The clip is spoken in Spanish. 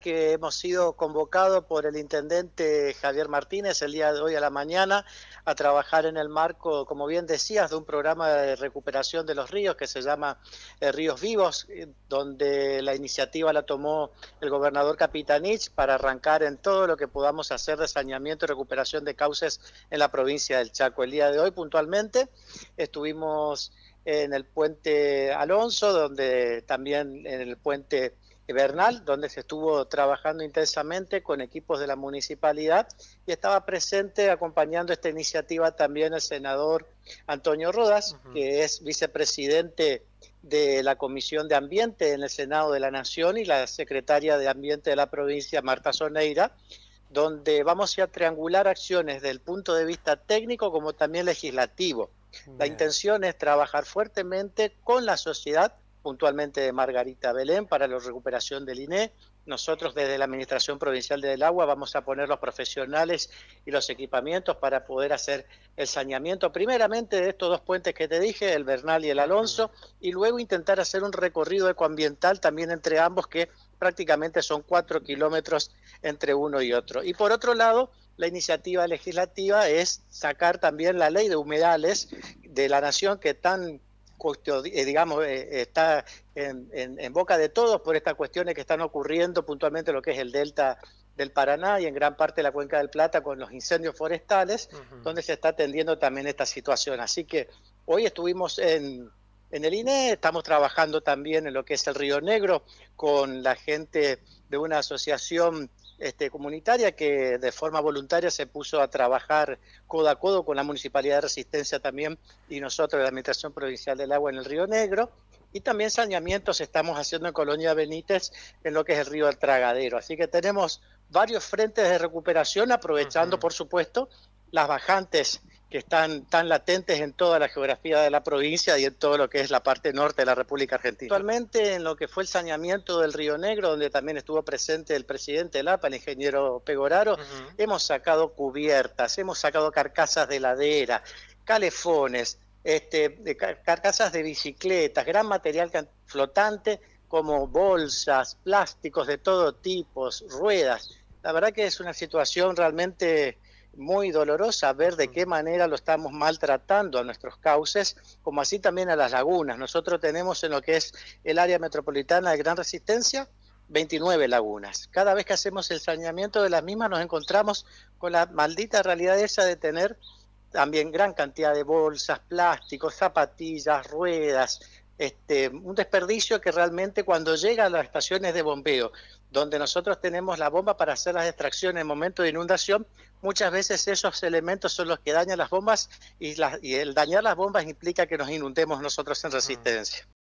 que hemos sido convocados por el intendente Javier Martínez el día de hoy a la mañana a trabajar en el marco, como bien decías, de un programa de recuperación de los ríos que se llama eh, Ríos Vivos, eh, donde la iniciativa la tomó el gobernador Capitanich para arrancar en todo lo que podamos hacer de saneamiento y recuperación de cauces en la provincia del Chaco. El día de hoy, puntualmente, estuvimos en el puente Alonso, donde también en el puente Bernal, donde se estuvo trabajando intensamente con equipos de la municipalidad y estaba presente acompañando esta iniciativa también el senador Antonio Rodas, que es vicepresidente de la Comisión de Ambiente en el Senado de la Nación y la secretaria de Ambiente de la provincia, Marta Soneira, donde vamos a triangular acciones desde el punto de vista técnico como también legislativo. La intención es trabajar fuertemente con la sociedad puntualmente de Margarita Belén para la recuperación del INE. Nosotros desde la Administración Provincial del Agua vamos a poner los profesionales y los equipamientos para poder hacer el saneamiento, primeramente de estos dos puentes que te dije, el Bernal y el Alonso, y luego intentar hacer un recorrido ecoambiental también entre ambos que prácticamente son cuatro kilómetros entre uno y otro. Y por otro lado, la iniciativa legislativa es sacar también la ley de humedales de la nación que tan eh, digamos, eh, está en, boca de todos por estas cuestiones que están ocurriendo puntualmente lo que es el delta del Paraná y en gran parte la cuenca del Plata con los incendios forestales, donde se está atendiendo también esta situación. Así que hoy estuvimos en, en el INE, estamos trabajando también en lo que es el Río Negro con la gente de una asociación este, comunitaria que de forma voluntaria se puso a trabajar codo a codo con la Municipalidad de Resistencia también y nosotros, la Administración Provincial del Agua en el Río Negro. Y también saneamientos estamos haciendo en Colonia Benítez, en lo que es el río El Tragadero. Así que tenemos varios frentes de recuperación, aprovechando, por supuesto, las bajantes que están tan latentes en toda la geografía de la provincia y en todo lo que es la parte norte de la República Argentina. Actualmente en lo que fue el saneamiento del Río Negro, donde también estuvo presente el presidente Lapa, el ingeniero Pegoraro, hemos sacado cubiertas, hemos sacado carcasas de ladera, calefones, este, carcasas de bicicletas, gran material flotante como bolsas, plásticos de todo tipo, ruedas. La verdad que es una situación realmente muy dolorosa ver de mm. qué manera lo estamos maltratando a nuestros cauces, como así también a las lagunas. Nosotros tenemos en lo que es el área metropolitana de Gran Resistencia 29 lagunas. Cada vez que hacemos el saneamiento de las mismas nos encontramos con la maldita realidad esa de tener también gran cantidad de bolsas, plásticos, zapatillas, ruedas, este, un desperdicio que realmente cuando llega a las estaciones de bombeo, donde nosotros tenemos la bomba para hacer las extracciones en momento de inundación, muchas veces esos elementos son los que dañan las bombas y, y el dañar las bombas implica que nos inundemos nosotros en mm. resistencia.